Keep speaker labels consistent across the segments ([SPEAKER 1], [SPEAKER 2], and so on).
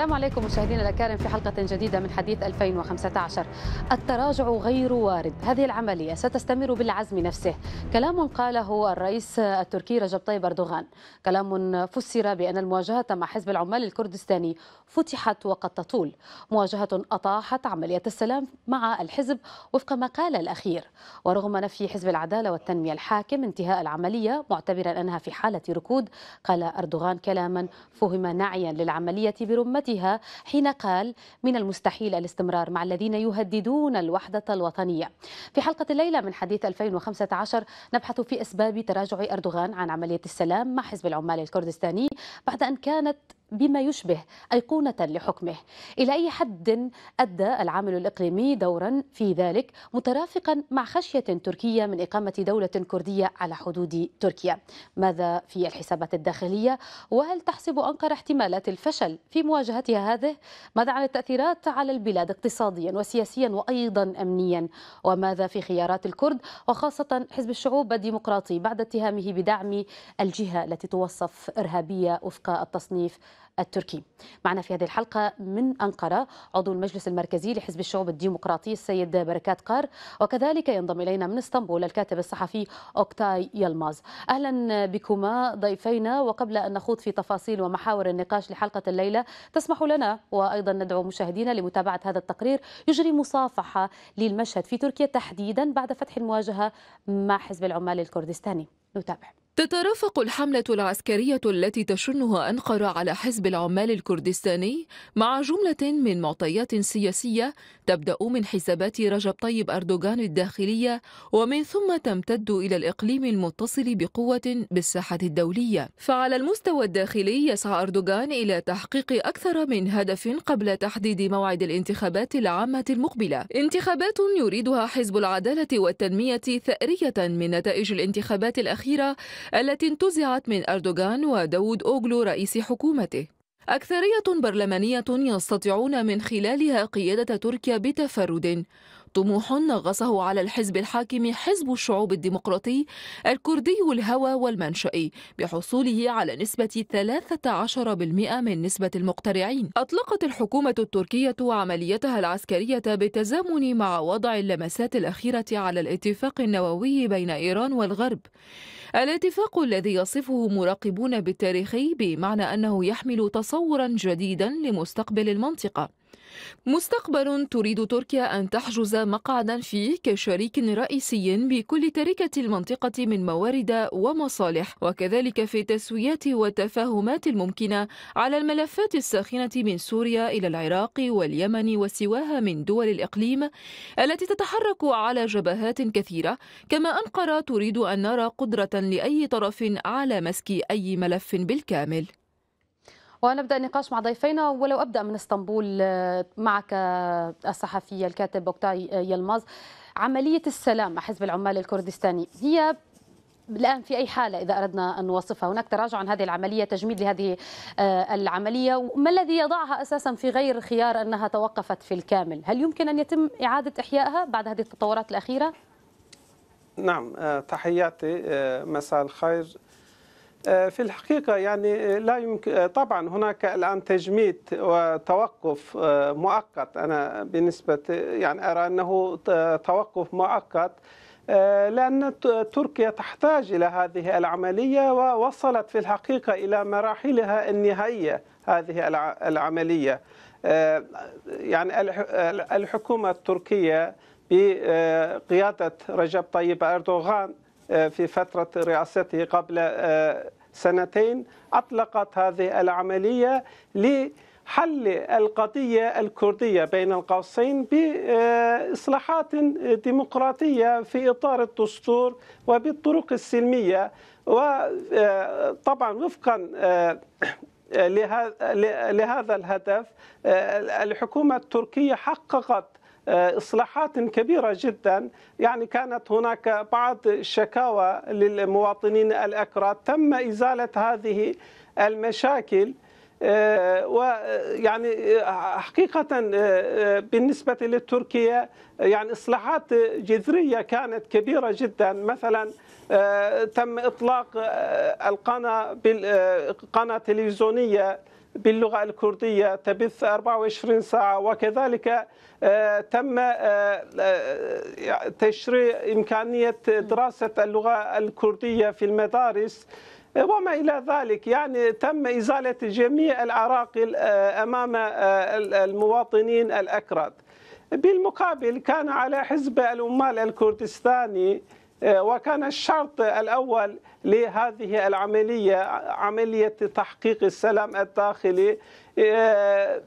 [SPEAKER 1] السلام عليكم مشاهدينا الكرام في حلقة جديدة من حديث 2015 التراجع غير وارد هذه العملية ستستمر بالعزم نفسه كلام قاله الرئيس التركي رجب طيب أردوغان كلام فسر بأن المواجهة مع حزب العمال الكردستاني فتحت وقد تطول مواجهة أطاحت عملية السلام مع الحزب وفق ما قال الأخير ورغم نفي حزب العدالة والتنمية الحاكم انتهاء العملية معتبرا أنها في حالة ركود قال أردوغان كلاما فهم نعيا للعملية برمته وقتها حين قال من المستحيل الاستمرار مع الذين يهددون الوحدة الوطنية في حلقة الليلة من حديث 2015 نبحث في أسباب تراجع أردوغان عن عملية السلام مع حزب العمال الكردستاني بعد أن كانت بما يشبه أيقونة لحكمه إلى أي حد أدى العامل الإقليمي دورا في ذلك مترافقا مع خشية تركيا من إقامة دولة كردية على حدود تركيا ماذا في الحسابات الداخلية وهل تحسب أنقرة احتمالات الفشل في مواجهة باتجاهاتها هذه ماذا عن التأثيرات على البلاد اقتصاديا وسياسيا وأيضا أمنيا وماذا في خيارات الكرد وخاصة حزب الشعوب الديمقراطي بعد اتهامه بدعم الجهة التي توصف إرهابية وفق التصنيف التركي معنا في هذه الحلقة من أنقرة عضو المجلس المركزي لحزب الشعوب الديمقراطي السيد بركات قار وكذلك ينضم إلينا من اسطنبول الكاتب الصحفي أوكتاي يلماز أهلا بكما ضيفينا وقبل أن نخوض في تفاصيل ومحاور النقاش لحلقة الليلة تسمح لنا وأيضا ندعو مشاهدينا لمتابعة هذا التقرير يجري مصافحة للمشهد في تركيا تحديدا بعد فتح المواجهة مع حزب العمال الكردستاني نتابع
[SPEAKER 2] تترافق الحملة العسكرية التي تشنها أنقرة على حزب العمال الكردستاني مع جملة من معطيات سياسية تبدأ من حسابات رجب طيب أردوغان الداخلية ومن ثم تمتد إلى الإقليم المتصل بقوة بالساحة الدولية فعلى المستوى الداخلي يسعى أردوغان إلى تحقيق أكثر من هدف قبل تحديد موعد الانتخابات العامة المقبلة انتخابات يريدها حزب العدالة والتنمية ثأرية من نتائج الانتخابات الأخيرة التي انتزعت من أردوغان وداود أوغلو رئيس حكومته أكثرية برلمانية يستطيعون من خلالها قيادة تركيا بتفرد طموح نغصه على الحزب الحاكم حزب الشعوب الديمقراطي الكردي الهوى والمنشئي بحصوله على نسبة 13% من نسبة المقترعين أطلقت الحكومة التركية عمليتها العسكرية بالتزامن مع وضع اللمسات الأخيرة على الاتفاق النووي بين إيران والغرب الاتفاق الذي يصفه مراقبون بالتاريخي بمعنى أنه يحمل تصورا جديدا لمستقبل المنطقة مستقبل تريد تركيا أن تحجز مقعدا فيه كشريك رئيسي بكل تركة المنطقة من موارد ومصالح وكذلك في تسويات والتفاهمات الممكنة على الملفات الساخنة من سوريا إلى العراق واليمن وسواها من دول الإقليم التي تتحرك على جبهات كثيرة كما أنقرة تريد أن نرى قدرة لأي طرف على مسك أي ملف بالكامل
[SPEAKER 1] ونبدا النقاش مع ضيفينا ولو ابدا من اسطنبول آه، معك آه، الصحفي الكاتب اوكتاي يلماز عمليه السلام مع حزب العمال الكردستاني هي الآن في أي حالة إذا أردنا أن نوصفها هناك تراجع عن هذه العملية تجميد لهذه آه، العملية ما الذي يضعها أساسا في غير خيار أنها توقفت في الكامل هل يمكن أن يتم إعادة إحيائها بعد هذه التطورات الأخيرة؟
[SPEAKER 3] نعم تحياتي مساء الخير آه، في الحقيقة يعني آه، لا يمكن آه، طبعا هناك الآن تجميد وتوقف مؤقت أنا بالنسبة يعني أرى أنه توقف مؤقت لأن تركيا تحتاج إلى هذه العملية ووصلت في الحقيقة إلى مراحلها النهائية هذه العملية يعني الحكومة التركية بقيادة رجب طيب أردوغان في فترة رئاسته قبل سنتين أطلقت هذه العملية لحل القضية الكردية بين القوسين بإصلاحات ديمقراطية في إطار الدستور وبالطرق السلمية وطبعا آه، وفقا آه، لهذا الهدف آه، الحكومة التركية حققت آه، اصلاحات كبيره جدا يعني كانت هناك بعض الشكاوى للمواطنين الاكراد تم ازاله هذه المشاكل آه، ويعني آه، حقيقة بالنسبة لتركيا يعني إصلاحات جذرية كانت كبيرة جدا مثلا تم إطلاق القناة بالقناة التلفزيونية باللغة الكردية تبث 24 ساعة وكذلك آه، تم آه، آه، تشريع إمكانية دراسة اللغة الكردية في المدارس وما إلى ذلك يعني تم إزالة جميع العراقل أمام المواطنين الأكراد بالمقابل كان على حزب العمال الكردستاني وكان الشرط الأول لهذه العملية عملية تحقيق السلام الداخلي آه،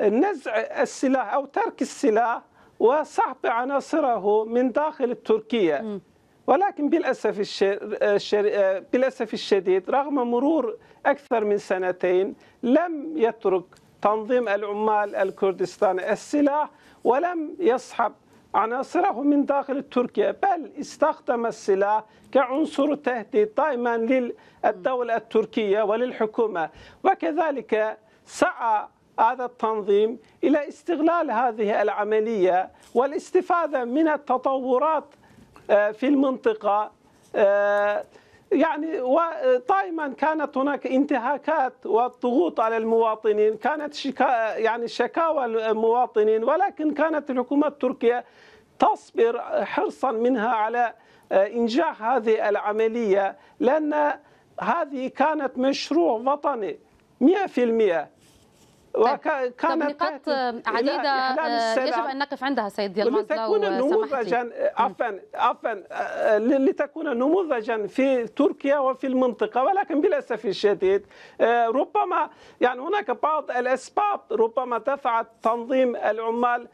[SPEAKER 3] نزع السلاح أو ترك السلاح وسحب عناصره من داخل تركيا ولكن بالأسف, الشر... آه، آه، بالأسف الشديد رغم مرور أكثر من سنتين لم يترك تنظيم العمال الكردستاني السلاح ولم يسحب عناصره من داخل تركيا بل استخدم السلاح كعنصر تهديد دائما للدولة التركية وللحكومة وكذلك سعى هذا التنظيم إلى استغلال هذه العملية والاستفادة من التطورات آه، في المنطقة آه، يعني ودائما كانت هناك انتهاكات والضغوط على المواطنين كانت شكا يعني شكاوى المواطنين ولكن كانت الحكومة التركية تصبر حرصا منها على آه، إنجاح هذه العملية لأن هذه كانت مشروع وطني 100% وكان نقاط آه، عديده آه، يجب
[SPEAKER 1] ان نقف عندها سيد ديال لو نموذجا
[SPEAKER 3] آه، عفوا عفوا لتكون نموذجا في تركيا وفي المنطقه ولكن بالاسف الشديد ربما يعني هناك بعض الاسباب ربما دفعت تنظيم العمال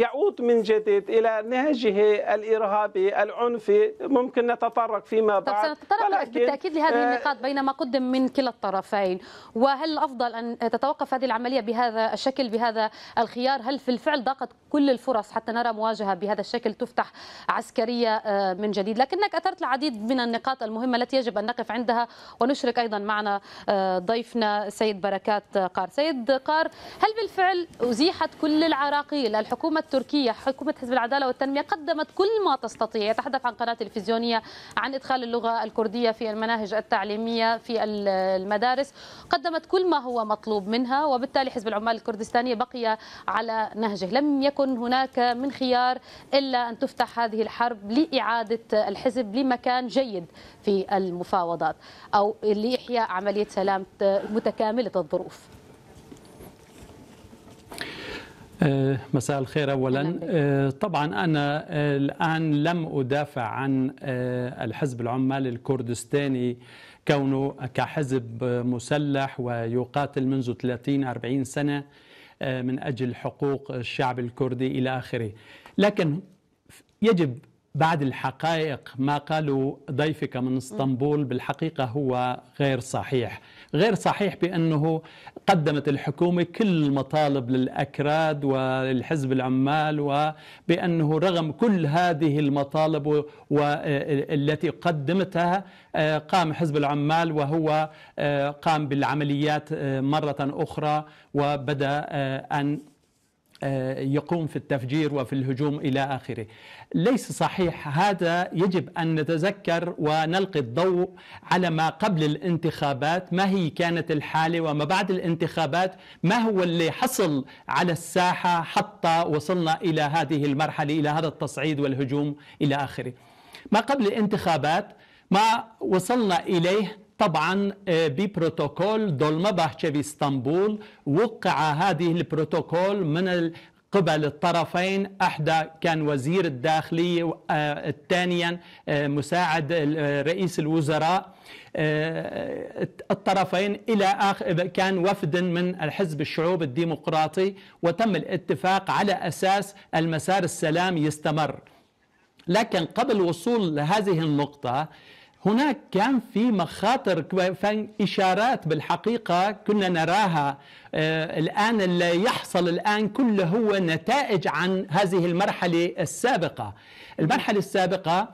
[SPEAKER 3] يعود من جديد الى نهجه الارهابي العنفي ممكن نتطرق فيما بعد طب سنتطرق بالتاكيد لهذه النقاط
[SPEAKER 1] بينما قدم من كلا الطرفين وهل الافضل ان تتوقف تتوقف هذه العملية بهذا الشكل بهذا الخيار هل في الفعل ضاقت كل الفرص حتى نرى مواجهة بهذا الشكل تفتح عسكرية آه، من جديد لكنك أثرت العديد من النقاط المهمة التي يجب أن نقف عندها ونشرك أيضا معنا آه، ضيفنا سيد بركات قار سيد قار هل بالفعل أزيحت كل العراقيل الحكومة التركية حكومة حزب العدالة والتنمية قدمت كل ما تستطيع يتحدث عن قناة تلفزيونية عن إدخال اللغة الكردية في المناهج التعليمية في المدارس قدمت كل ما هو مطلوب منها وبالتالي حزب العمال الكردستاني بقي على نهجه لم يكن هناك من خيار إلا أن تفتح هذه الحرب لإعادة الحزب لمكان جيد في المفاوضات أو لإحياء عملية سلام متكاملة الظروف
[SPEAKER 4] آه، مساء الخير اولا آه، طبعا انا آه، الان لم ادافع عن الحزب العمال الكردستاني كونه كحزب مسلح ويقاتل منذ 30 40 سنه آه، من اجل حقوق الشعب الكردي الى اخره لكن يجب بعد الحقائق ما قاله ضيفك من اسطنبول بالحقيقه هو غير صحيح غير صحيح بأنه قدمت الحكومة كل المطالب للأكراد والحزب العمال وبأنه رغم كل هذه المطالب والتي قدمتها آه، قام حزب العمال وهو آه، قام بالعمليات آه، مرة أخرى وبدأ أن آه، يقوم في التفجير وفي الهجوم الى اخره. ليس صحيح هذا يجب ان نتذكر ونلقي الضوء على ما قبل الانتخابات، ما هي كانت الحاله وما بعد الانتخابات، ما هو اللي حصل على الساحه حتى وصلنا الى هذه المرحله الى هذا التصعيد والهجوم الى اخره. ما قبل الانتخابات ما وصلنا اليه طبعا آه، ببروتوكول دولما بحشة في اسطنبول وقع هذه البروتوكول من قبل الطرفين احدى كان وزير الداخليه آه، الثانيا آه، مساعد رئيس الوزراء الطرفين الى اخر كان وفد من الحزب الشعوب الديمقراطي وتم الاتفاق على اساس المسار السلام يستمر لكن قبل وصول لهذه النقطه هناك كان في مخاطر إشارات بالحقيقة كنا نراها آه، الآن اللي يحصل الآن كله هو نتائج عن هذه المرحلة السابقة المرحلة السابقة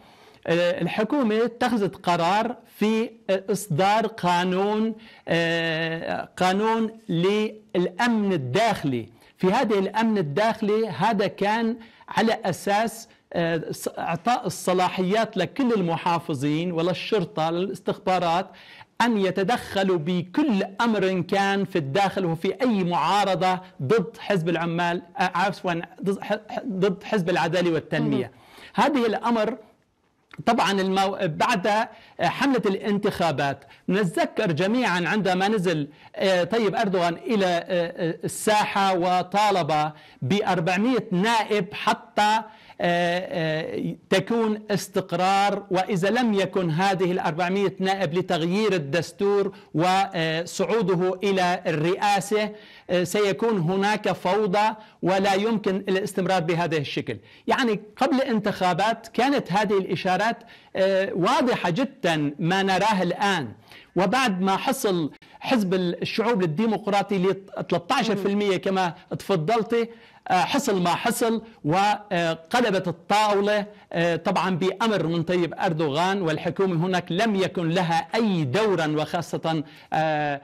[SPEAKER 4] آه، الحكومة اتخذت قرار في إصدار قانون آه، قانون للأمن الداخلي في هذه الأمن الداخلي هذا كان على أساس آه، اعطاء الصلاحيات لكل المحافظين وللشرطه للاستخبارات ان يتدخلوا بكل امر كان في الداخل وفي اي معارضه ضد حزب العمال آه، عفوا ضد حزب العداله والتنميه. هذه الامر طبعا المو... بعد آه، حملة الانتخابات نتذكر جميعا عندما نزل طيب أردوغان إلى الساحة وطالب ب 400 نائب حتى آه، آه، تكون استقرار وإذا لم يكن هذه الأربعمية نائب لتغيير الدستور وصعوده إلى الرئاسة آه، سيكون هناك فوضى ولا يمكن الاستمرار بهذا الشكل يعني قبل الانتخابات كانت هذه الإشارات واضحة جدا ما نراه الآن وبعد ما حصل حزب الشعوب الديمقراطي ل 13% كما تفضلتي آه، حصل ما حصل وقلبت الطاولة آه، طبعا بأمر من طيب أردوغان والحكومة هناك لم يكن لها أي دورا وخاصة آه،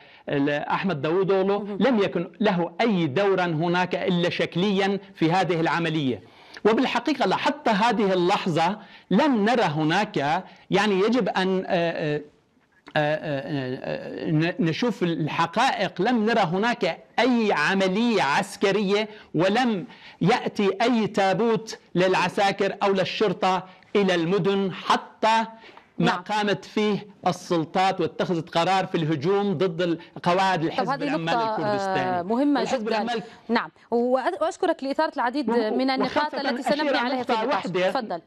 [SPEAKER 4] أحمد داوودولو لم يكن له أي دورا هناك إلا شكليا في هذه العملية وبالحقيقة لحتى هذه اللحظة لم نرى هناك يعني يجب أن أه، أه، أه، نشوف الحقائق لم نرى هناك أي عملية عسكرية ولم يأتي أي تابوت للعساكر أو للشرطة إلى المدن حتى ما نعم. قامت فيه السلطات واتخذت قرار في الهجوم ضد قواعد الحزب العمال الكردستاني مهمة جدا
[SPEAKER 1] نعم وأشكرك لإثارة العديد من النقاط التي سنبني عليها في النقاش تفضل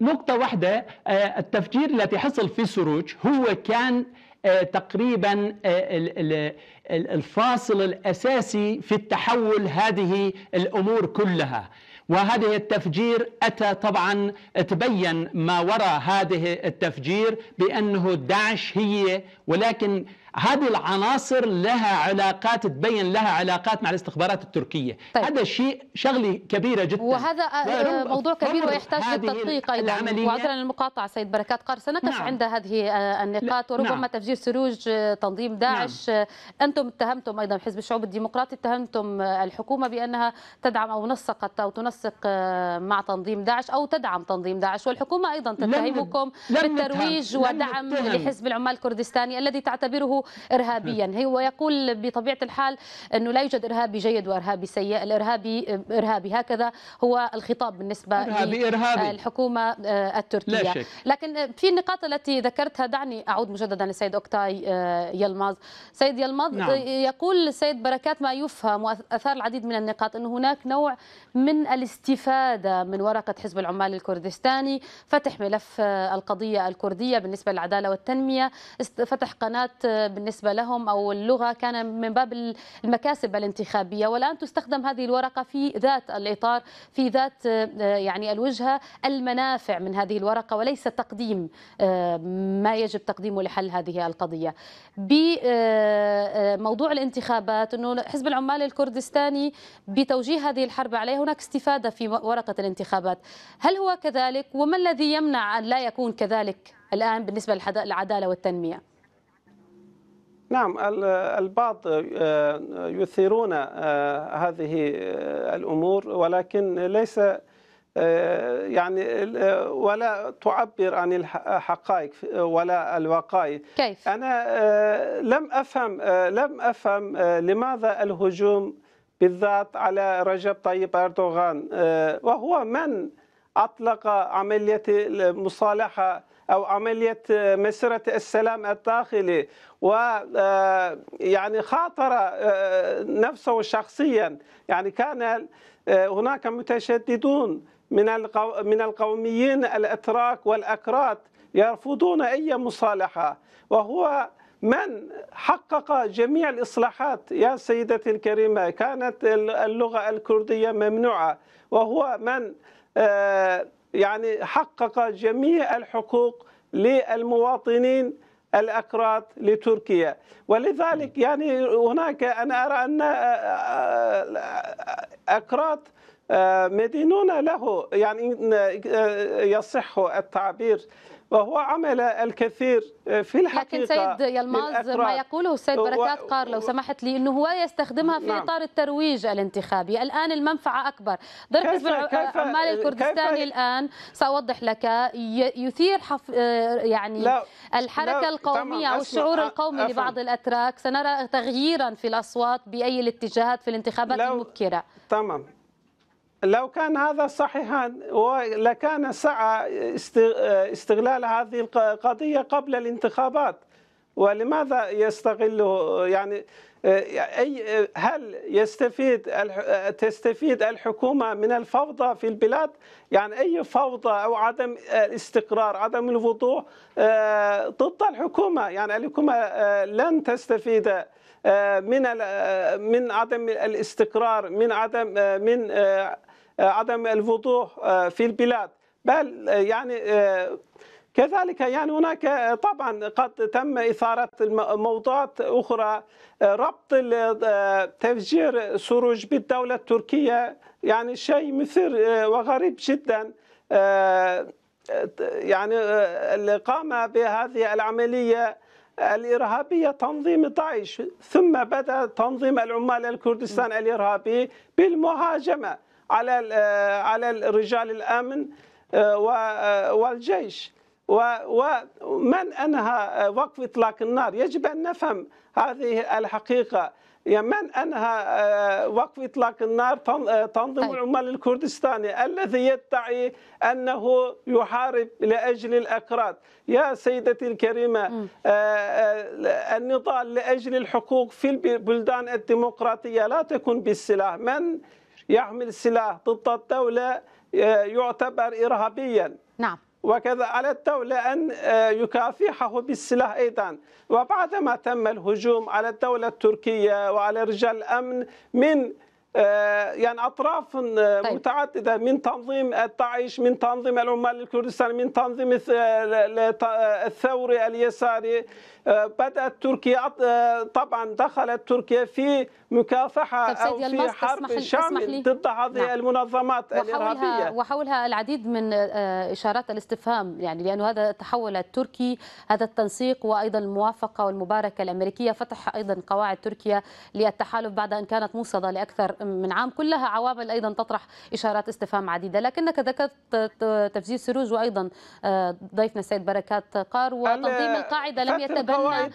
[SPEAKER 4] نقطة واحدة آه، التفجير الذي حصل في سروج هو كان آه، تقريبا آه، الفاصل الأساسي في التحول هذه الأمور كلها وهذه التفجير أتى طبعا تبين ما وراء هذه التفجير بأنه داعش هي ولكن هذه العناصر لها علاقات تبين لها علاقات مع الاستخبارات التركية طيب. هذا شيء شغلة كبيرة جدا وهذا آه، موضوع
[SPEAKER 1] كبير ويحتاج للتدقيق أيضا وعذرا المقاطعة سيد بركات قار سنقف نعم. عند هذه آه، النقاط وربما نعم. تفجير سروج آه، تنظيم داعش نعم. أنتم اتهمتم أيضا حزب الشعوب الديمقراطي اتهمتم الحكومة بأنها تدعم أو نسقت أو تنسق مع تنظيم داعش أو تدعم تنظيم داعش والحكومة أيضا تتهمكم بالترويج ودعم لحزب العمال الكردستاني الذي تعتبره إرهابيا هو يقول بطبيعة الحال أنه لا يوجد إرهابي جيد وإرهابي سيء الإرهابي إرهابي هكذا هو الخطاب بالنسبة إرهابي إرهابي. للحكومة آه، التركية لا شك. لكن في النقاط التي ذكرتها دعني أعود مجددا للسيد أوكتاي آه، يلماز سيد يلماز نعم. يقول السيد بركات ما يفهم وأثار العديد من النقاط أن هناك نوع من الاستفادة من ورقة حزب العمال الكردستاني فتح ملف آه، القضية الكردية بالنسبة للعدالة والتنمية فتح قناة بالنسبة لهم أو اللغة كان من باب المكاسب الانتخابية والآن تستخدم هذه الورقة في ذات الإطار في ذات آه، يعني الوجهة المنافع من هذه الورقة وليس تقديم آه، ما يجب تقديمه لحل هذه القضية بموضوع آه، الانتخابات أنه حزب العمال الكردستاني بتوجيه هذه الحرب عليه هناك استفادة في ورقة الانتخابات هل هو كذلك وما الذي يمنع أن لا يكون كذلك الآن بالنسبة للعدالة والتنمية
[SPEAKER 3] نعم البعض آه، يثيرون آه، هذه آه، الامور ولكن ليس يعني ولا تعبر عن الحقائق ولا الوقائع كيف؟ انا لم افهم لم افهم لماذا الهجوم بالذات على رجب طيب اردوغان وهو من اطلق عمليه المصالحه أو عملية آه، مسيرة السلام الداخلي و آه، يعني خاطر آه، نفسه شخصيا يعني كان هناك متشددون من من القوميين الاتراك والاكراد يرفضون اي مصالحه وهو من حقق جميع الاصلاحات يا سيدتي الكريمه كانت اللغه الكرديه ممنوعه وهو من آه يعني حقق جميع الحقوق للمواطنين الأكراد لتركيا ولذلك يعني هناك أنا أرى أن آه، آه، أكراد آه، مدينون له يعني يصح التعبير وهو عمل الكثير آه، في الحقيقة لكن سيد يلماز ما
[SPEAKER 1] يقوله السيد بركات قار لو سمحت لي أنه هو يستخدمها في نعم. إطار الترويج الانتخابي الآن المنفعة أكبر ضرب حزب العمال آه، الكردستاني كيف الآن سأوضح لك يثير حف آه، يعني لا الحركة لا القومية أو الشعور القومي أفهم. لبعض الأتراك سنرى تغييرا في الأصوات بأي الاتجاهات في الانتخابات المبكرة تمام
[SPEAKER 3] لو كان هذا صحيحا لكان سعى استغلال هذه القضية قبل الانتخابات ولماذا يستغل يعني أي هل يستفيد تستفيد الحكومة من الفوضى في البلاد يعني أي فوضى أو عدم الاستقرار عدم الوضوح آه، ضد الحكومة يعني الحكومة آه، لن تستفيد آه، من من عدم الاستقرار من عدم من آه، عدم الوضوح آه، في البلاد بل آه، يعني كذلك يعني هناك طبعا قد تم إثارة موضوعات أخرى ربط تفجير سروج بالدولة التركية يعني شيء مثير وغريب جدا يعني اللي قام بهذه العملية الإرهابية تنظيم داعش ثم بدأ تنظيم العمال الكردستان الإرهابي بالمهاجمة على آه، على رجال الامن آه، آه، والجيش ومن انهى وقف اطلاق النار يجب ان نفهم هذه الحقيقه يعني من انهى وقف اطلاق النار تنظيم طيب. العمال الكردستاني الذي يدعي انه يحارب لاجل الاكراد يا سيدتي الكريمه النضال لاجل الحقوق في البلدان الديمقراطيه لا تكون بالسلاح من يحمل سلاح ضد الدولة آه، يعتبر إرهابيا نعم وكذا على الدولة أن آه، يكافحه بالسلاح أيضا وبعدما تم الهجوم على الدولة التركية وعلى رجال الأمن من آه، يعني أطراف طيب. متعددة من تنظيم الداعش من تنظيم العمال الكردستاني من تنظيم الثوري اليساري آه، بدأت تركيا آه، طبعا دخلت تركيا في مكافحة أو في حرب شامل ضد هذه نعم. المنظمات وحولها الإرهابية
[SPEAKER 1] وحولها العديد من آه، إشارات الاستفهام يعني لأنه هذا التحول التركي هذا التنسيق وأيضا الموافقة والمباركة الأمريكية فتح أيضا قواعد تركيا للتحالف بعد أن كانت موصدة لأكثر من عام كلها عوامل أيضا تطرح إشارات استفهام عديدة لكنك ذكرت تفجير سروج وأيضا ضيفنا السيد بركات قار وتنظيم القاعدة لم يتبنى لأن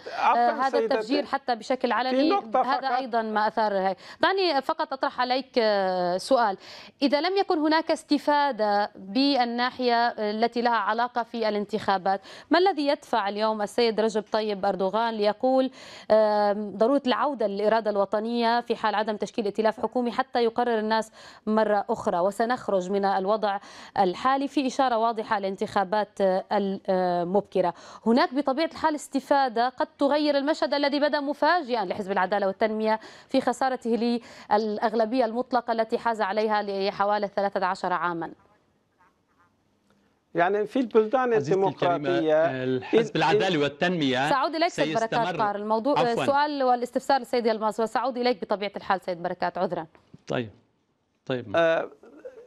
[SPEAKER 1] هذا التفجير حتى بشكل علني هذا أيضا ما أثار دعني فقط أطرح عليك آه، سؤال إذا لم يكن هناك استفادة بالناحية التي لها علاقة في الانتخابات ما الذي يدفع اليوم السيد رجب طيب أردوغان ليقول ضرورة العودة للإرادة الوطنية في حال عدم تشكيل ائتلاف حكومي حتى يقرر الناس مرة أخرى وسنخرج من الوضع الحالي في إشارة واضحة لانتخابات آه، المبكرة هناك بطبيعة الحال استفادة القيادة قد تغير المشهد الذي بدا مفاجئا لحزب العدالة والتنمية في خسارته للأغلبية المطلقة التي حاز عليها لحوالي 13 عاما
[SPEAKER 3] يعني في البلدان الديمقراطية حزب العداله والتنمية سأعود إليك سيد بركات قار الموضوع عفواً. سؤال
[SPEAKER 1] والاستفسار للسيد يلماس وسأعود إليك بطبيعة الحال سيد بركات عذرا
[SPEAKER 4] طيب طيب
[SPEAKER 3] آه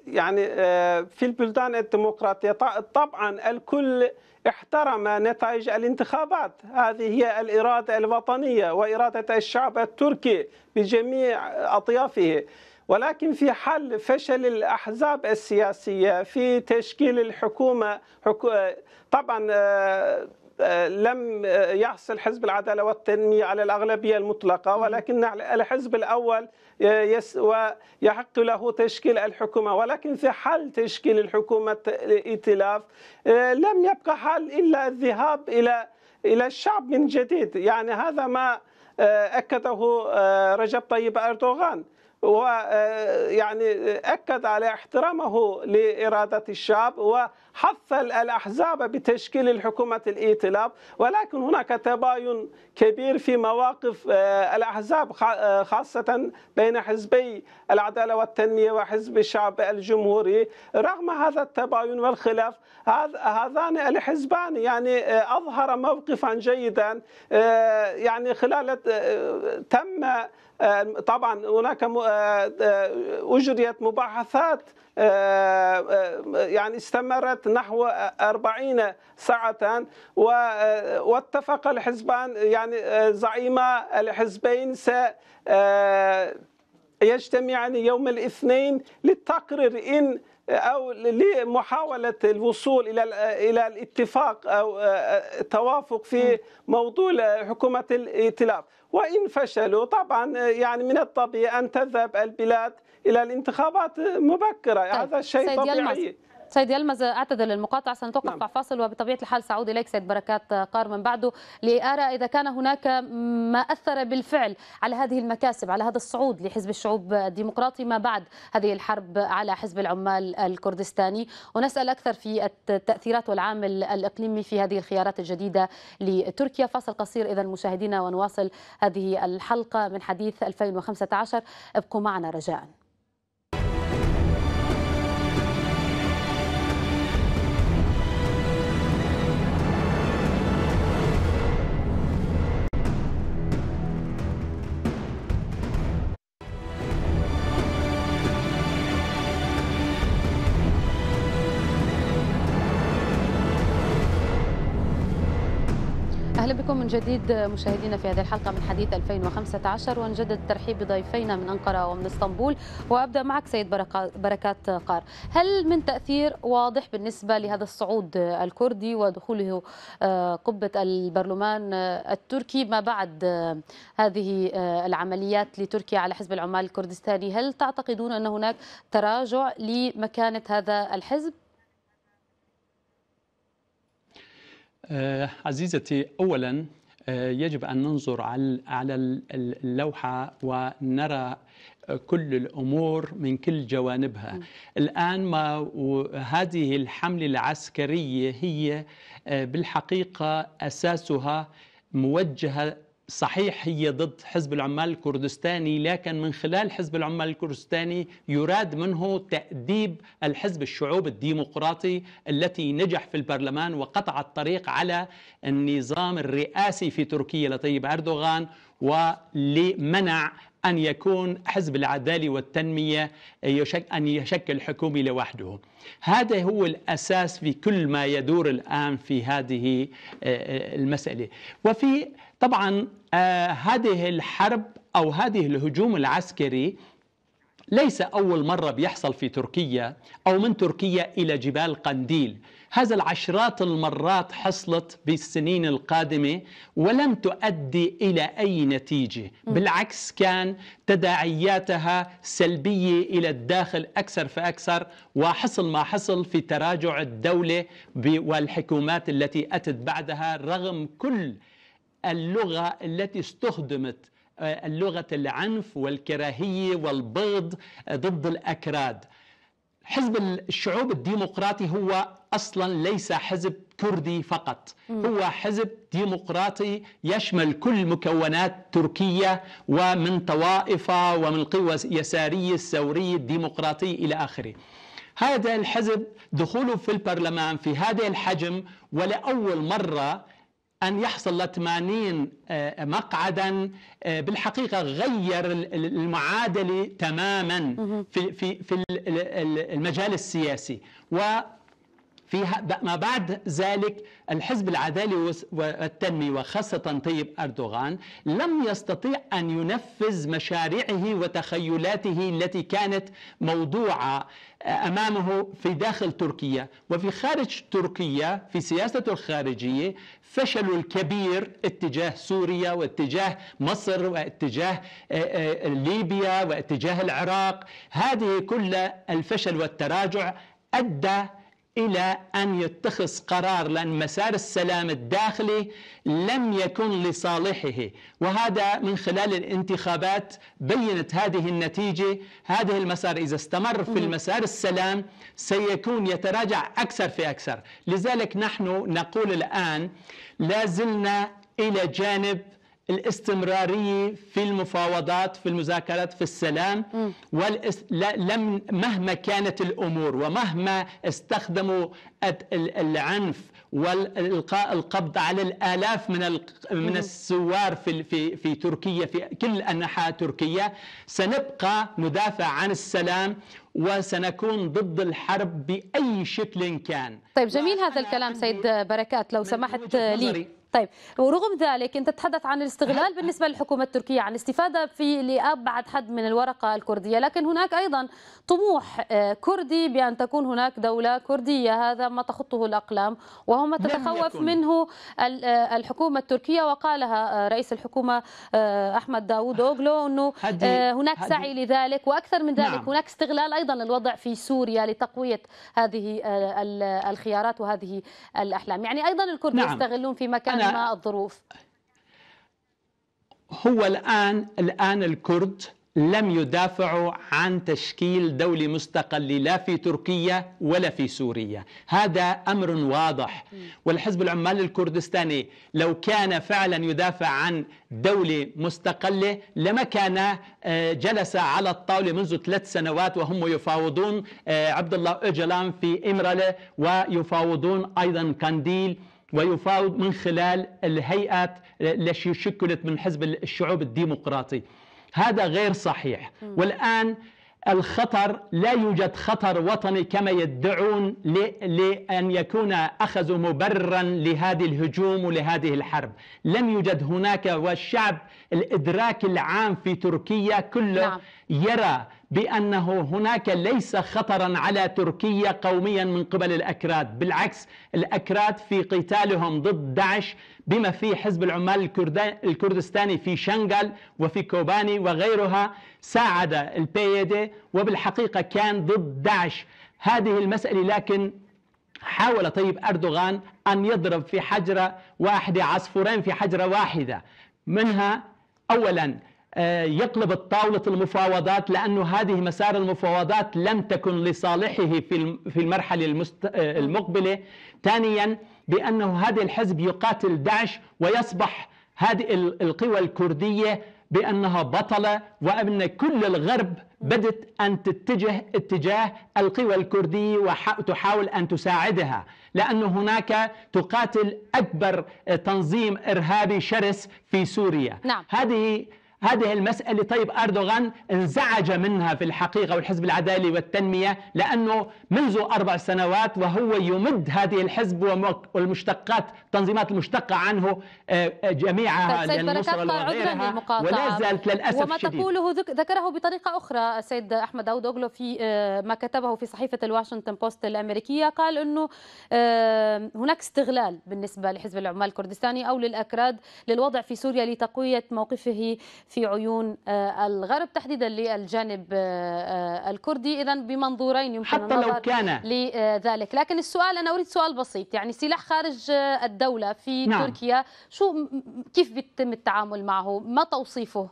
[SPEAKER 3] يعني آه، في البلدان الديمقراطية طبعا الكل احترم نتائج الانتخابات هذه هي الإرادة الوطنية وإرادة الشعب التركي بجميع أطيافه ولكن في حال فشل الأحزاب السياسية في تشكيل الحكومة طبعا آه، لم يحصل حزب العدالة والتنمية على الأغلبية المطلقة ولكن الحزب الأول ويحق له تشكيل الحكومة ولكن في حال تشكيل الحكومة الائتلاف لم يبقى حل إلا الذهاب إلى إلى الشعب من جديد يعني هذا ما آه، أكده آه، رجب طيب أردوغان ويعني آه، أكد على احترامه لإرادة الشعب وحث الأحزاب بتشكيل الحكومة الائتلاف ولكن هناك تباين كبير في مواقف آه، الأحزاب آه، خاصة بين حزبي العدالة والتنمية وحزب الشعب الجمهوري رغم هذا التباين والخلاف هذان الحزبان يعني أظهر موقفا جيدا يعني خلال تم آه، طبعا هناك آه، آه، أجريت مباحثات يعني استمرت نحو 40 ساعة واتفق الحزبان يعني زعيما الحزبين س يجتمعان يوم الاثنين للتقرير إن او لمحاوله الوصول الى الى الاتفاق او التوافق آه، آه، في موضوع حكومه الائتلاف وان فشلوا طبعا آه، يعني من الطبيعي ان تذهب البلاد الى الانتخابات مبكره طيب. هذا شيء طبيعي
[SPEAKER 1] سيد يلمز اعتذر للمقاطعه سنتوقف نعم. مع فاصل وبطبيعه الحال سعود اليك سيد بركات قار من بعده لارى اذا كان هناك ما اثر بالفعل على هذه المكاسب على هذا الصعود لحزب الشعوب الديمقراطي ما بعد هذه الحرب على حزب العمال الكردستاني ونسال اكثر في التاثيرات والعامل الاقليمي في هذه الخيارات الجديده لتركيا فاصل قصير اذا مشاهدينا ونواصل هذه الحلقه من حديث 2015 ابقوا معنا رجاءً اهلا بكم من جديد مشاهدينا في هذه الحلقه من حديث 2015 ونجدد الترحيب بضيفينا من انقره ومن اسطنبول وابدا معك سيد بركات قار هل من تاثير واضح بالنسبه لهذا الصعود الكردي ودخوله آه، قبه البرلمان آه، التركي ما بعد آه، هذه العمليات لتركيا على حزب العمال الكردستاني هل تعتقدون ان هناك تراجع لمكانه هذا الحزب
[SPEAKER 4] آه، عزيزتي اولا آه، يجب ان ننظر على اللوحه ونرى كل الامور من كل جوانبها م. الان ما هذه الحمله العسكريه هي آه، بالحقيقه اساسها موجهه صحيح هي ضد حزب العمال الكردستاني لكن من خلال حزب العمال الكردستاني يراد منه تأديب الحزب الشعوب الديمقراطي التي نجح في البرلمان وقطع الطريق على النظام الرئاسي في تركيا لطيب أردوغان ولمنع أن يكون حزب العدالة والتنمية أن يشكل حكومة لوحده هذا هو الأساس في كل ما يدور الآن في هذه آه، آه، المسألة وفي طبعا آه، هذه الحرب أو هذه الهجوم العسكري ليس أول مرة بيحصل في تركيا أو من تركيا إلى جبال قنديل هذا العشرات المرات حصلت بالسنين القادمة ولم تؤدي إلى أي نتيجة بالعكس كان تداعياتها سلبية إلى الداخل أكثر فأكثر وحصل ما حصل في تراجع الدولة والحكومات التي أتت بعدها رغم كل اللغة التي استخدمت آه، لغة العنف والكراهية والبغض ضد الأكراد حزب الشعوب الديمقراطي هو اصلا ليس حزب كردي فقط هو حزب ديمقراطي يشمل كل مكونات تركيا ومن طوائف ومن قوى يساريه الثوريه الديمقراطيه الى اخره هذا الحزب دخوله في البرلمان في هذا الحجم ولاول مره أن يحصل ل 80 آه، مقعدا آه، بالحقيقة غير المعادلة تماما في في المجال السياسي و في ما بعد ذلك الحزب العدالي والتنمية وخاصة طيب أردوغان لم يستطيع أن ينفذ مشاريعه وتخيلاته التي كانت موضوعة آه، أمامه في داخل تركيا وفي خارج تركيا في سياسته الخارجية فشله الكبير اتجاه سوريا واتجاه مصر واتجاه آه، آه، ليبيا واتجاه العراق هذه كلها الفشل والتراجع أدى إلى أن يتخذ قرار لأن مسار السلام الداخلي لم يكن لصالحه وهذا من خلال الانتخابات بينت هذه النتيجة هذه المسار إذا استمر في المسار السلام سيكون يتراجع أكثر في أكثر لذلك نحن نقول الآن لا زلنا إلى جانب الاستمرارية في المفاوضات في المذاكرات في السلام والإس... لم مهما كانت الأمور ومهما استخدموا العنف والإلقاء القبض على الآلاف من ال... من الثوار في في في تركيا في كل أنحاء تركيا سنبقى ندافع عن السلام وسنكون ضد الحرب بأي شكل كان
[SPEAKER 1] طيب جميل هذا الكلام سيد بركات لو سمحت لي طيب ورغم ذلك انت تتحدث عن الاستغلال بالنسبه للحكومه التركيه عن استفاده في لابعد حد من الورقه الكرديه لكن هناك ايضا طموح آه، كردي بان تكون هناك دوله كرديه هذا ما تخطه الاقلام وهو ما تتخوف منه آه، الحكومه التركيه وقالها آه، رئيس الحكومه احمد داوود اوغلو انه هناك سعي لذلك واكثر من ذلك نعم. هناك استغلال ايضا للوضع في سوريا لتقويه هذه الخيارات وهذه الاحلام يعني ايضا الكرد نعم. يستغلون في مكان ما الظروف
[SPEAKER 4] هو الآن الآن الكرد لم يدافعوا عن تشكيل دولة مستقلة لا في تركيا ولا في سوريا هذا أمر واضح والحزب العمال الكردستاني لو كان فعلا يدافع عن دولة مستقلة لما كان آه، جلس على الطاولة منذ ثلاث سنوات وهم يفاوضون آه، عبد الله أجلان في إمرالة ويفاوضون أيضا كانديل ويفاوض من خلال الهيئات التي شكلت من حزب الشعوب الديمقراطي هذا غير صحيح والآن الخطر لا يوجد خطر وطني كما يدعون لأن يكون أخذ مبررا لهذه الهجوم ولهذه الحرب لم يوجد هناك والشعب الإدراك العام في تركيا كله نعم. يرى بأنه هناك ليس خطرا على تركيا قوميا من قبل الأكراد بالعكس الأكراد في قتالهم ضد داعش بما في حزب العمال الكردستاني في شنغال وفي كوباني وغيرها ساعد البيدي وبالحقيقة كان ضد داعش هذه المسألة لكن حاول طيب أردوغان أن يضرب في حجرة واحدة عصفورين في حجرة واحدة منها أولا آه، يقلب الطاولة المفاوضات لأن هذه مسار المفاوضات لم تكن لصالحه في المرحلة آه، المقبلة ثانيا بأنه هذا الحزب يقاتل داعش ويصبح هذه القوى الكردية بأنها بطلة وأن كل الغرب بدت أن تتجه اتجاه القوى الكردية وتحاول أن تساعدها لأن هناك تقاتل أكبر تنظيم إرهابي شرس في سوريا نعم. هذه هذه المسألة طيب أردوغان انزعج منها في الحقيقة والحزب العدالي والتنمية لأنه منذ أربع سنوات وهو يمد هذه الحزب والمشتقات تنظيمات المشتقة عنه آه، آه، جميعها طيب، للنصرة وغيرها ولا زالت للأسف وما الشديد. تقوله
[SPEAKER 1] ذكره بطريقة أخرى السيد أحمد داود في آه، ما كتبه في صحيفة الواشنطن بوست الأمريكية قال أنه هناك استغلال بالنسبة لحزب العمال الكردستاني أو للأكراد للوضع في سوريا لتقوية موقفه في عيون آه، الغرب تحديدا للجانب آه، آه، الكردي اذا بمنظورين يمكن حتى النظر لو كان لذلك لكن السؤال انا اريد سؤال بسيط يعني سلاح خارج الدوله في نعم. تركيا شو كيف بيتم التعامل معه ما توصيفه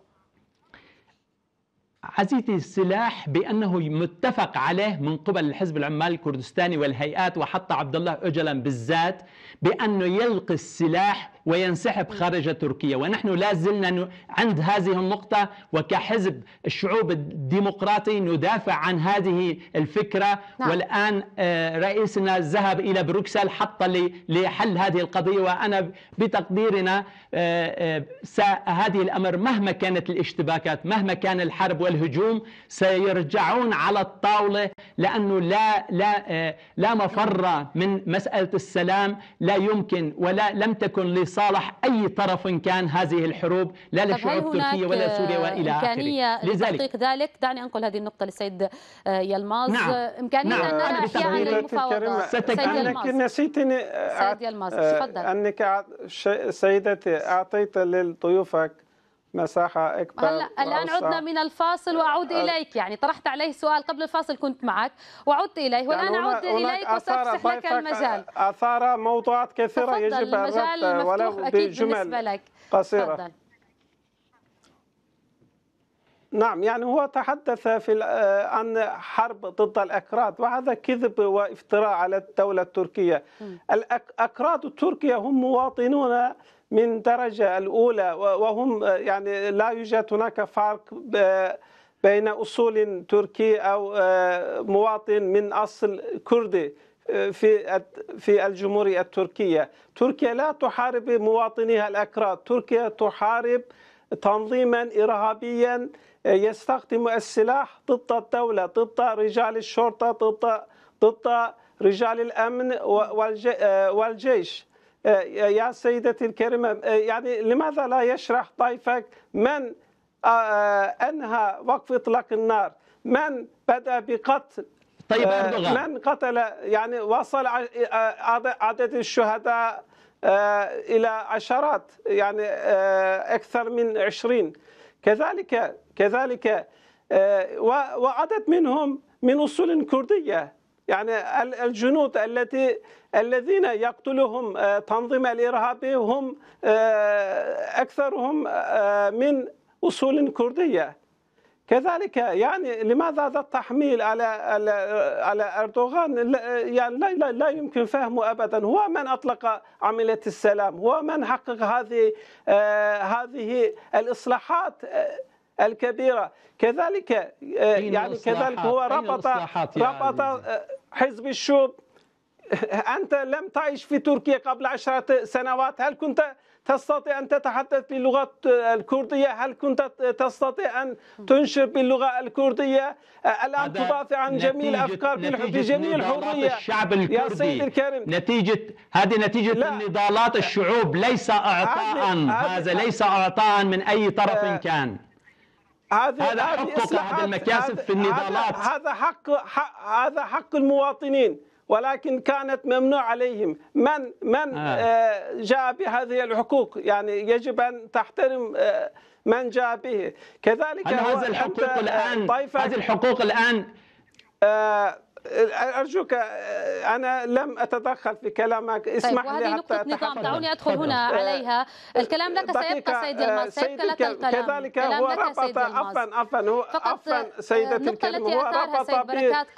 [SPEAKER 4] عزيزتي السلاح بانه متفق عليه من قبل الحزب العمال الكردستاني والهيئات وحتى عبد الله اجلان بالذات بانه يلقي السلاح وينسحب خارج تركيا ونحن لا زلنا عند هذه النقطة وكحزب الشعوب الديمقراطي ندافع عن هذه الفكرة نعم. والآن آه، رئيسنا ذهب إلى بروكسل حتى لحل هذه القضية وأنا بتقديرنا آه، آه، هذه الأمر مهما كانت الاشتباكات مهما كان الحرب والهجوم سيرجعون على الطاولة لأنه لا لا لا مفر نعم. من مسألة السلام لا يمكن ولا لم تكن لصالح أي طرف كان هذه الحروب لا للشعوب التركية ولا سوريا وإلى آخره لذلك
[SPEAKER 1] ذلك دعني أنقل هذه النقطة للسيد آه، يلماز نعم. آه، إمكانية نعم. أن نرى
[SPEAKER 4] أحياء عن المفاوضات سيد يلماز
[SPEAKER 3] نسيتني آه، سيد يلماز تفضل أنك سيدتي أعطيت لضيوفك مساحه اكبر هلا الان عدنا
[SPEAKER 1] من الفاصل واعود أه، أه. اليك يعني طرحت عليه سؤال قبل الفاصل كنت معك وعدت اليه والان يعني اعود اليك وسافسح لك المجال
[SPEAKER 3] اثار موضوعات كثيره يجب أن المجال الرد بالنسبة بجمل قصيره تفضل. نعم يعني هو تحدث في آه، عن حرب ضد الاكراد وهذا كذب وافتراء على الدوله التركيه الاكراد التركيه هم مواطنون من درجة الأولى وهم يعني لا يوجد هناك فرق بين أصول تركي أو آه، مواطن من أصل كردي آه، في في الجمهورية التركية تركيا لا تحارب مواطنيها الأكراد تركيا تحارب تنظيما إرهابيا آه، يستخدم السلاح ضد الدولة ضد رجال الشرطة ضد ضد رجال الأمن والجيش آه، يا سيدتي الكريمة آه، يعني لماذا لا يشرح ضيفك من آه، أنهى وقف إطلاق النار من بدأ بقتل طيب أردوغان من قتل يعني وصل عدد الشهداء إلى عشرات يعني أكثر من عشرين كذلك كذلك وعدد منهم من أصول كردية يعني الجنود التي الذين يقتلهم آه، تنظيم الإرهابي هم آه، أكثرهم آه، من أصول كردية كذلك يعني لماذا هذا التحميل على على اردوغان يعني لا, لا يمكن فهمه ابدا هو من اطلق عمليه السلام هو من حقق هذه هذه الاصلاحات الكبيره كذلك يعني كذلك هو ربط ربط حزب الشوب أنت لم تعيش في تركيا قبل عشرة سنوات هل كنت تستطيع أن تتحدث باللغة الكردية هل كنت تستطيع أن تنشر باللغة الكردية
[SPEAKER 4] الآن تدافع عن جميع الأفكار في جميع الحرية الشعب الكردي يا سيدي الكريم نتيجة هذه نتيجة نضالات الشعوب ليس إعطاء هذا ليس إعطاء من أي طرف آه كان هذا حقك هذه المكاسب في
[SPEAKER 3] النضالات هذا حق هذا حق المواطنين ولكن كانت ممنوع عليهم من من آه. آه، جاء بهذه الحقوق يعني يجب أن تحترم آه، من جاء به كذلك هذه الحقوق الآن هذه الحقوق الآن ارجوك انا لم اتدخل في كلامك طيب، اسمح طيب لي وهذه نقطه نظام دعوني ادخل هنا عليها
[SPEAKER 1] أه، الكلام لك سيبقى سيدي يلماز سيبقى لك الكلام كذلك هو ربط عفوا عفوا هو عفوا أه، سيدتي الكريمه هو ربط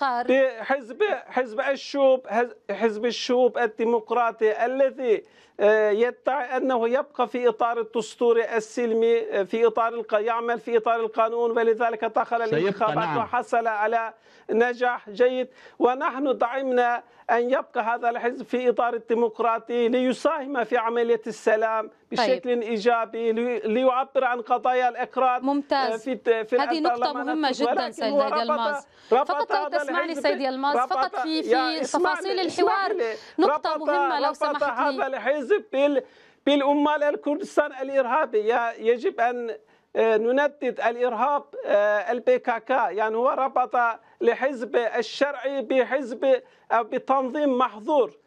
[SPEAKER 1] بحزب
[SPEAKER 3] حزب الشوب حزب الشوب الديمقراطي الذي آه، يدعي أنه يبقى في إطار الدستور السلمي آه، في إطار الق... يعمل في إطار القانون ولذلك دخل الانتخابات نعم. وحصل على نجاح جيد ونحن دعمنا أن يبقى هذا الحزب في إطار الديمقراطي ليساهم في عملية السلام بشكل طيب. إيجابي لي... ليعبر عن قضايا الإكراد آه، ممتاز في, في هذه نقطة مهمة جدا سيد الماز فقط لو تسمعني سيد الماز فقط في في يعني تفاصيل الحوار نقطة مهمة لو سمحت لي هذا الحزب بال بالأمال الكردستان الارهابي الإرهابية يجب أن آه، نندد الإرهاب آه، البي كا كا يعني هو ربط لحزب الشرعي بحزب أو بتنظيم محظور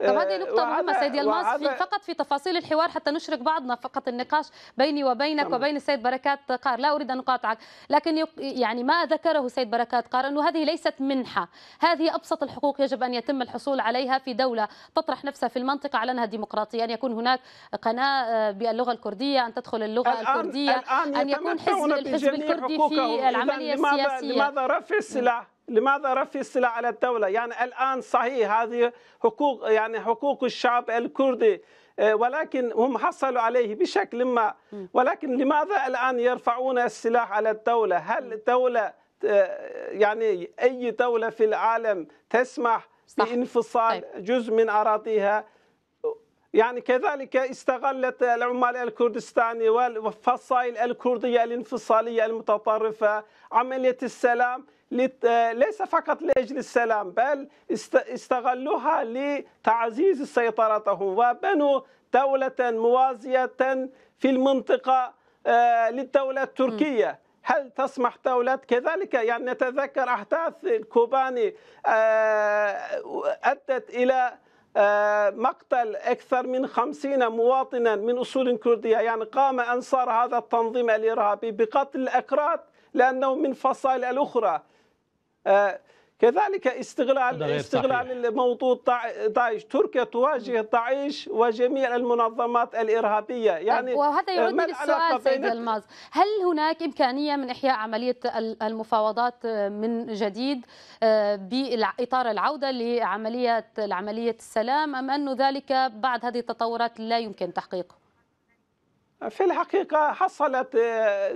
[SPEAKER 3] طب هذه نقطة آه،
[SPEAKER 1] مهمة سيدي الماس في فقط في تفاصيل الحوار حتى نشرك بعضنا فقط النقاش بيني وبينك وبين السيد بركات قار لا أريد أن أقاطعك لكن يعني ما ذكره السيد بركات قار أنه هذه ليست منحة هذه أبسط الحقوق يجب أن يتم الحصول عليها في دولة تطرح نفسها في المنطقة على أنها ديمقراطية أن يكون هناك قناة آه، باللغة الكردية أن تدخل اللغة الآن الكردية الآن أن يكون حزب الحزب الكردي في العملية السياسية
[SPEAKER 3] لماذا رفع السلاح لماذا رفع السلاح على الدولة يعني الآن صحيح هذه حقوق يعني حقوق الشعب الكردي آه، ولكن هم حصلوا عليه بشكل ما ولكن لماذا الآن يرفعون السلاح على الدولة هل دولة آه، يعني أي دولة في العالم تسمح صح. بانفصال طيب. جزء من أراضيها يعني كذلك استغلت العمال الكردستاني والفصائل الكردية الانفصالية المتطرفة عملية السلام ليس فقط لأجل السلام بل استغلوها لتعزيز سيطرتهم وبنوا دولة موازية في المنطقة آه، للدولة التركية هل تسمح دولة كذلك يعني نتذكر أحداث الكوباني آه، أدت إلى آه، مقتل أكثر من خمسين مواطنا من أصول كردية يعني قام أنصار هذا التنظيم الإرهابي بقتل الأكراد لأنه من فصائل الأخرى آه، كذلك استغلال استغلال موضوع داعش تركيا تواجه داعش وجميع المنظمات الارهابيه طيب، يعني وهذا آه، يردني للسؤال سيد الماز
[SPEAKER 1] هل هناك امكانيه من احياء عمليه المفاوضات آه، من جديد آه، باطار العوده لعمليه عمليه السلام ام انه ذلك بعد هذه التطورات لا يمكن تحقيقه
[SPEAKER 3] في الحقيقة حصلت آه،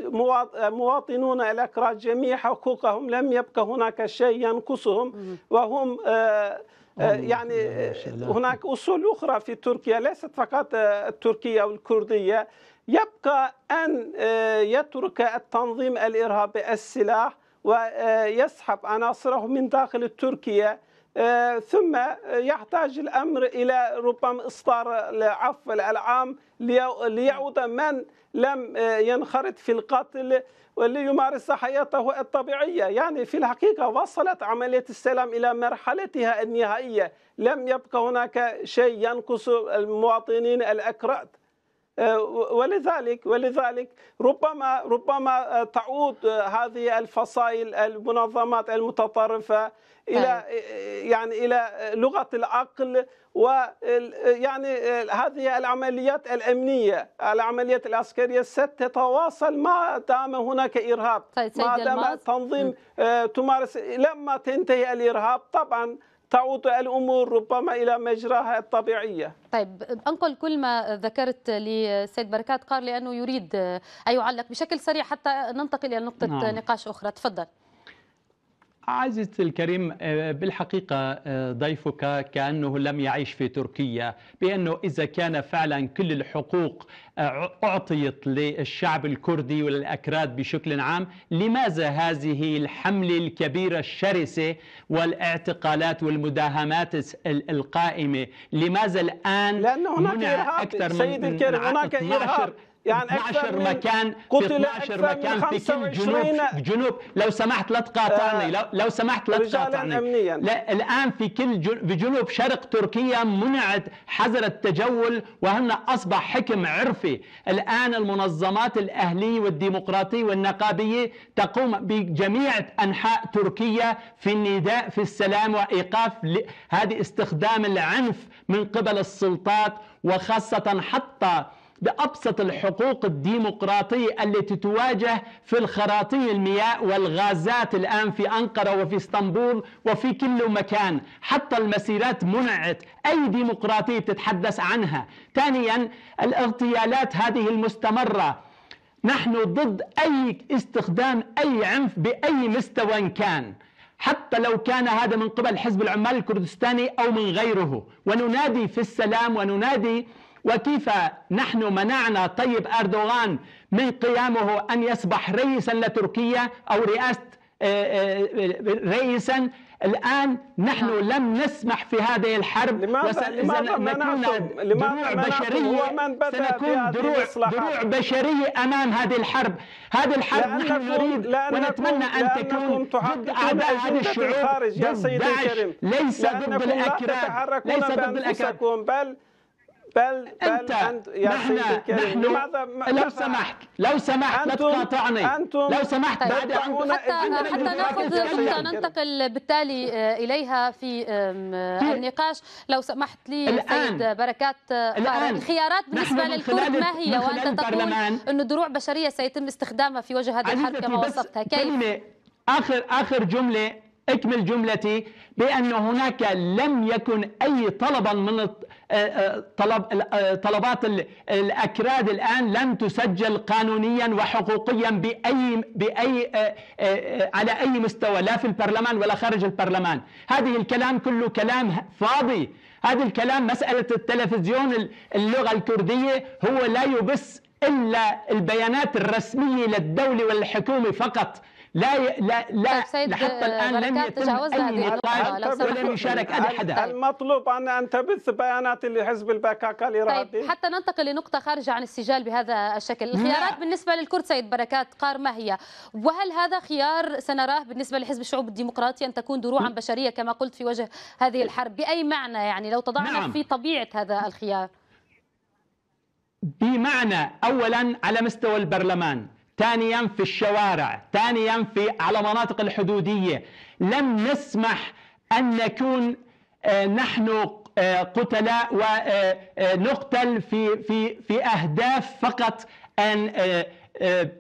[SPEAKER 3] مواطنون الأكراد جميع حقوقهم لم يبقى هناك شيء ينقصهم وهم آه، آه، يعني هناك أصول أخرى في تركيا ليست فقط التركية والكردية يبقى أن يترك التنظيم الإرهابي السلاح ويسحب عناصره من داخل تركيا آه، ثم يحتاج الأمر إلى ربما إصدار العفو العام ليعود من لم آه، ينخرط في القتل وليمارس حياته الطبيعية يعني في الحقيقة وصلت عملية السلام إلى مرحلتها النهائية لم يبقى هناك شيء ينقص المواطنين الأكراد آه، ولذلك ولذلك ربما ربما آه، تعود آه، هذه الفصائل المنظمات المتطرفه الى طيب. يعني الى لغه العقل ويعني هذه العمليات الامنيه العمليات العسكريه ستتواصل ما دام هناك ارهاب طيب ما دام تنظيم تمارس لما تنتهي الارهاب طبعا تعود الامور ربما الى مجراها الطبيعيه.
[SPEAKER 1] طيب انقل كل ما ذكرت لسيد بركات قار لانه يريد ان يعلق بشكل سريع حتى ننتقل الى نقطه نعم. نقاش اخرى، تفضل.
[SPEAKER 4] عزيزتي الكريم آه، بالحقيقة آه، ضيفك كأنه لم يعيش في تركيا بأنه إذا كان فعلا كل الحقوق آه، أعطيت للشعب الكردي وللأكراد بشكل عام لماذا هذه الحملة الكبيرة الشرسة والاعتقالات والمداهمات القائمة لماذا الآن لأن هناك إرهاب أكثر من سيد الكريم هناك إرهاب يعني 12 مكان قتل 12 مكان في كل جنوب جنوب لو سمحت لا تقاطعني آه لو, لو سمحت لا تقاطعني أمنياً. لا الان في كل في جنوب شرق تركيا منعت حظر التجول وهنا اصبح حكم عرفي الان المنظمات الاهليه والديمقراطيه والنقابيه تقوم بجميع انحاء تركيا في النداء في السلام وايقاف هذه استخدام العنف من قبل السلطات وخاصه حتى بأبسط الحقوق الديمقراطية التي تواجه في الخراطيم المياه والغازات الآن في أنقرة وفي اسطنبول وفي كل مكان حتى المسيرات منعت أي ديمقراطية تتحدث عنها ثانيا الاغتيالات هذه المستمرة نحن ضد أي استخدام أي عنف بأي مستوى كان حتى لو كان هذا من قبل حزب العمال الكردستاني أو من غيره وننادي في السلام وننادي وكيف نحن منعنا طيب أردوغان من قيامه أن يصبح رئيسا لتركيا أو رئاسة آه، آه، رئيسا الآن نحن نعم. لم نسمح في هذه الحرب لماذا لماذا دروع بشرية سنكون دروع, دروع
[SPEAKER 3] بشرية أمام هذه الحرب هذه الحرب نحن نريد ونتمنى أن تكون ضد أعداء هذه الشعوب ضد داعش ليس ضد الأكراد ليس ضد الأكراد بل بل بل أنت يا سيدي نحن لماذا لو سمحت لو سمحت لا تقاطعني أنتم لو سمحت طيب، بعد أن حتى حتى ناخذ
[SPEAKER 4] نقطة ننتقل
[SPEAKER 1] بالتالي آه، إليها في النقاش لو سمحت لي الآن سيد بركات آه، الآن الخيارات بالنسبة للكرد ما هي وأنت تقول أن دروع بشرية سيتم استخدامها في وجه هذه الحرب كما وصفتها كيف؟
[SPEAKER 4] آخر آخر جملة أكمل جملتي بأن هناك لم يكن أي طلبا من آه، آه، طلب آه، طلبات الأكراد الآن لم تسجل قانونيا وحقوقيا بأي بأي على أي مستوى لا في البرلمان ولا خارج البرلمان هذه الكلام كله كلام فاضي هذا الكلام مسألة التلفزيون اللغة الكردية هو لا يبث إلا البيانات الرسمية للدولة والحكومة فقط لا ي... لا لا طيب لحتى الان لم يتم اي نقاش طيب، ولم يشارك اي حدا
[SPEAKER 3] المطلوب ان ان تبث بيانات لحزب البكاكا الارهابي طيب
[SPEAKER 1] حتى ننتقل لنقطه خارجه عن السجال بهذا الشكل نعم. الخيارات لا. بالنسبه للكرد سيد بركات قار ما هي وهل هذا خيار سنراه بالنسبه لحزب الشعوب الديمقراطي ان تكون دروعا بشريه كما قلت في وجه هذه الحرب باي معنى يعني لو تضعنا نعم. في طبيعه هذا الخيار
[SPEAKER 4] بمعنى اولا على مستوى البرلمان ثانيا في الشوارع ثانيا في على مناطق الحدودية لم نسمح أن نكون آه، نحن آه، قتلاء ونقتل آه، في في في اهداف فقط ان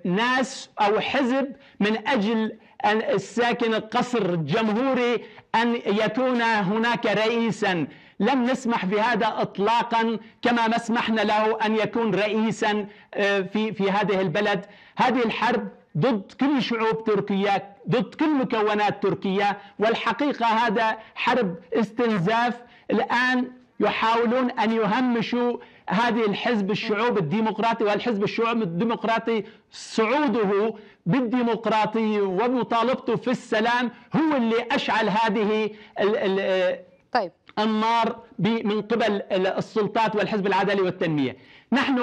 [SPEAKER 4] ناس او حزب من اجل أن الساكن القصر الجمهوري ان يكون هناك رئيسا لم نسمح بهذا اطلاقا كما ما سمحنا له ان يكون رئيسا آه، في في هذه البلد هذه الحرب ضد كل شعوب تركيا ضد كل مكونات تركيا والحقيقه هذا حرب استنزاف الان يحاولون ان يهمشوا هذه الحزب الشعوب الديمقراطي والحزب الشعوب الديمقراطي صعوده بالديمقراطية ومطالبته في السلام هو اللي أشعل هذه آه، النار من قبل السلطات والحزب العدلي والتنمية نحن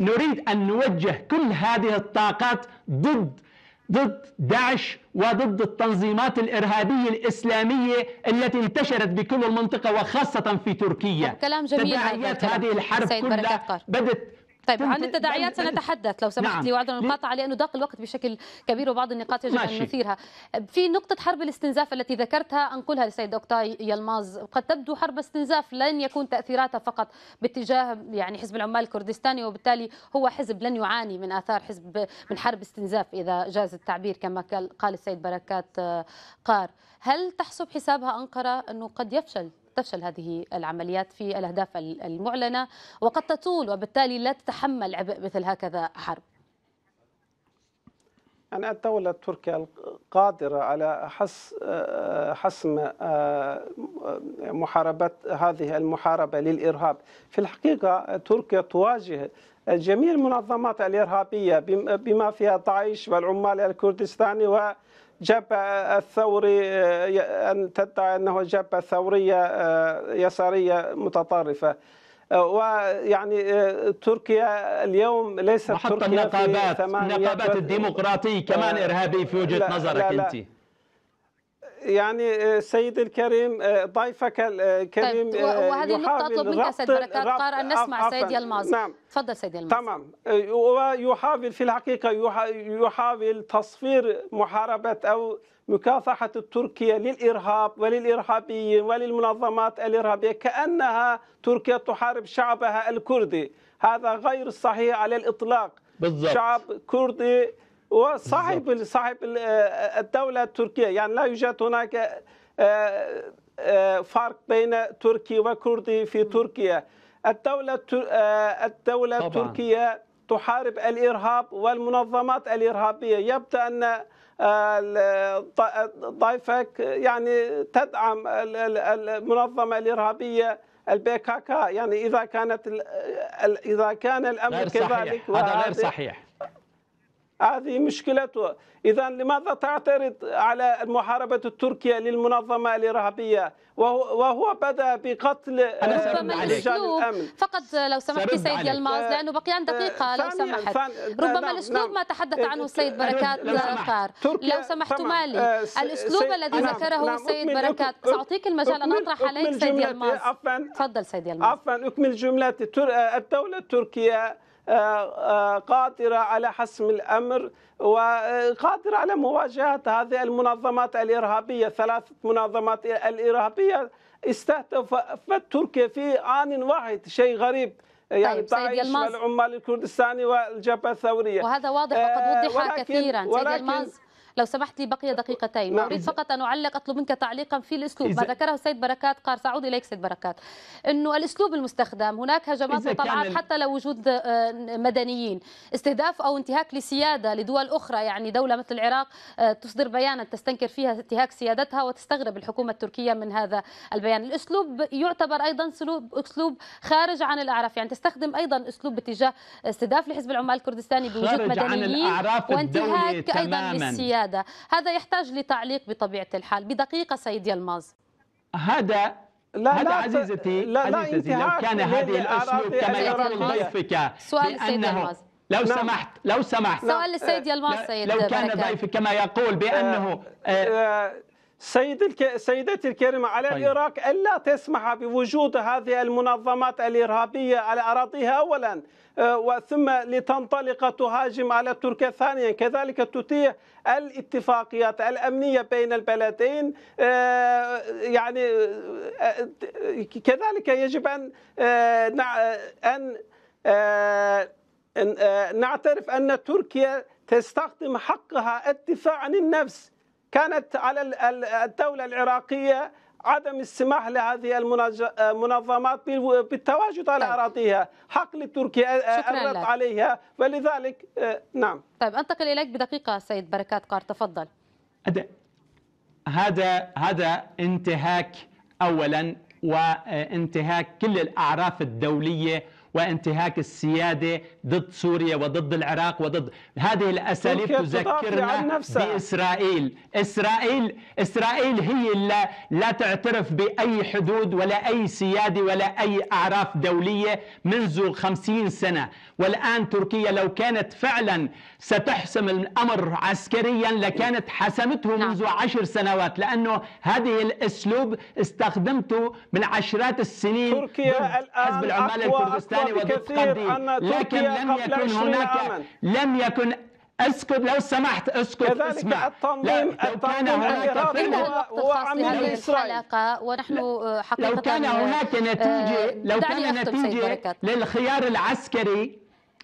[SPEAKER 4] نريد أن نوجه كل هذه الطاقات ضد ضد داعش وضد التنظيمات الإرهابية الإسلامية التي انتشرت بكل المنطقة وخاصة في تركيا كلام جميل تداعيات هذه الحرب كلها بدت
[SPEAKER 1] طيب عن نعم، التداعيات طيب، طيب، سنتحدث لو سمحت نعم. لي وعذرا المقاطعه لانه ضاق الوقت بشكل كبير وبعض النقاط يجب ماشي. ان نثيرها في نقطه حرب الاستنزاف التي ذكرتها انقلها للسيد اوكتاي يلماز قد تبدو حرب استنزاف لن يكون تاثيراتها فقط باتجاه يعني حزب العمال الكردستاني وبالتالي هو حزب لن يعاني من اثار حزب من حرب استنزاف اذا جاز التعبير كما قال السيد بركات آه، قار هل تحسب حسابها انقره انه قد يفشل تفشل هذه العمليات في الأهداف المعلنة وقد تطول وبالتالي لا تتحمل عبء مثل هكذا حرب
[SPEAKER 3] يعني الدولة تركيا قادرة على حس آه، حسم آه، محاربة هذه المحاربة للإرهاب في الحقيقة تركيا تواجه جميع المنظمات الإرهابية بما فيها داعش والعمال الكردستاني و جبهة الثوري آه، أن تدعي أنه جبهة ثورية آه، يسارية متطرفة آه، ويعني تركيا اليوم ليست تركيا النقابات النقابات الديمقراطية كمان إرهابي في وجهة نظرك أنت يعني السيد آه، الكريم آه، ضيفك الكريم آه، طيب وهذه نقطه أطلب منك سيد بركات
[SPEAKER 1] قارئ أن نسمع سيد يلماز نعم تفضل سيد يلماز تمام
[SPEAKER 3] ويحاول في الحقيقة يحاول تصفير محاربة أو مكافحة تركيا للإرهاب وللإرهابيين وللمنظمات الإرهابية كأنها تركيا تحارب شعبها الكردي هذا غير صحيح على الإطلاق بالضبط. شعب كردي وصاحب صاحب آه، آه، الدولة التركية يعني لا يوجد هناك آه، فرق بين تركي وكردي في تركيا الدولة الدولة التركية تحارب الإرهاب والمنظمات الإرهابية يبدو أن ضيفك يعني تدعم المنظمة الإرهابية البي يعني إذا كانت إذا كان الأمر كذلك هذا غير صحيح هذه مشكلتها إذا لماذا تعترض على محاربة التركية للمنظمة الإرهابية وهو, بدأ بقتل ربما الأسلوب
[SPEAKER 1] فقط لو سمحت سيد يلماز لأنه بقيان دقيقة لو سمحت ربما الأسلوب ما تحدث نعم. عنه السيد بركات غفار لو سمحت مالي آه، الأسلوب الذي نعم. ذكره السيد نعم. بركات سأعطيك المجال أن أطرح عليك سيد يلماز تفضل
[SPEAKER 3] سيد يلماز عفوا أكمل جملتي الدولة التركية آه، آه، قادرة على حسم الأمر وقادرة على مواجهة هذه المنظمات الإرهابية ثلاثة منظمات الإرهابية استهدفت تركيا في آن واحد شيء غريب يعني طيب سيد العمال الكردستاني والجبهه الثوريه وهذا واضح وقد آه، وضح كثيرا سيد يلماز
[SPEAKER 1] لو سمحت لي بقي نعم. دقيقتين نعم. اريد فقط ان اعلق اطلب منك تعليقا في الاسلوب ما ذكره السيد بركات قار سأعود اليك سيد بركات انه الاسلوب المستخدم هناك هجمات وطلعات حتى لو وجود آه، مدنيين استهداف او انتهاك لسياده لدول اخرى يعني دوله مثل العراق آه، تصدر بيانا تستنكر فيها انتهاك سيادتها وتستغرب الحكومه التركيه من هذا البيان الاسلوب يعتبر ايضا سلوب اسلوب خارج عن الاعراف يعني تستخدم ايضا اسلوب باتجاه استهداف لحزب العمال الكردستاني بوجود مدنيين وانتهاك ايضا للسياده السيادة هذا يحتاج لتعليق بطبيعة الحال بدقيقة سيد يلماز
[SPEAKER 4] هذا لا هذا لا عزيزتي لا عزيزتي لا لو كان هذه الاسلوب كما يقول ضيفك سؤال السيد يلماز لو نعم. سمحت لو سمحت سؤال للسيد يلماز نعم.
[SPEAKER 3] سيد لو كان ضيفك كما يقول بانه آه آه, آه، سيد الك... سيدتي الكريمة على طيب. العراق ألا تسمح بوجود هذه المنظمات الإرهابية على أراضيها أولا آه، وثم لتنطلق تهاجم على تركيا ثانيا كذلك تتيح الاتفاقيات الأمنية بين البلدين آه، يعني آه، كذلك يجب أن أن نعترف أن تركيا تستخدم حقها الدفاع عن النفس كانت على الدولة العراقية عدم السماح لهذه المنظمات بالتواجد على طيب. اراضيها، حق لتركيا الرد عليها ولذلك
[SPEAKER 1] نعم. طيب انتقل اليك بدقيقه سيد بركات قار تفضل.
[SPEAKER 4] هذا هذا انتهاك اولا وانتهاك كل الاعراف الدوليه وانتهاك السيادة ضد سوريا وضد العراق وضد هذه الأساليب تذكرنا بإسرائيل إسرائيل إسرائيل هي لا, لا تعترف بأي حدود ولا أي سيادة ولا أي أعراف دولية منذ خمسين سنة والآن تركيا لو كانت فعلا ستحسم الأمر عسكريا لكانت حسمته نعم. منذ عشر سنوات لأنه هذه الأسلوب استخدمته من عشرات السنين تركيا الآن حزب العمال الكردستاني الإيمان ودقة لكن لم يكن هناك لم يكن اسكت لو سمحت اسكت اسمع التنظيم لو كان هناك هو عمل
[SPEAKER 1] الحلقه ونحن آه، حقيقه لو كان هناك آه، نتيجه آه، لو كان نتيجه
[SPEAKER 4] للخيار العسكري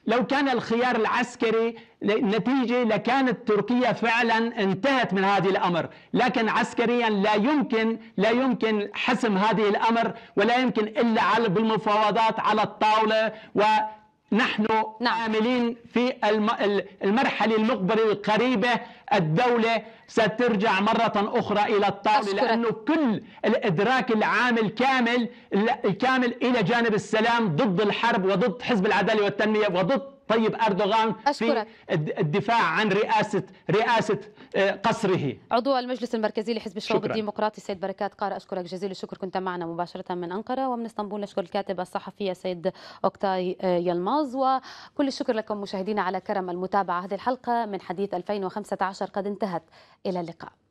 [SPEAKER 4] لو كان الخيار العسكري نتيجة لكانت تركيا فعلا انتهت من هذه الأمر لكن عسكريا لا يمكن لا يمكن حسم هذه الأمر ولا يمكن إلا بالمفاوضات على الطاولة و نحن نعم. عاملين في المرحلة المقبلة القريبة الدولة سترجع مرة أخرى إلى الطاولة لأنه كل الإدراك العام الكامل الكامل إلى جانب السلام ضد الحرب وضد حزب العدالة والتنمية وضد طيب أردوغان أشكرك. في الدفاع عن رئاسة رئاسة آه، قصره
[SPEAKER 1] عضو المجلس المركزي لحزب الشعوب الديمقراطي سيد بركات قار أشكرك جزيل الشكر كنت معنا مباشرة من أنقرة ومن اسطنبول نشكر الكاتب الصحفي سيد أوكتاي آه، يلماز وكل الشكر لكم مشاهدينا على كرم المتابعة هذه الحلقة من حديث 2015 قد انتهت إلى اللقاء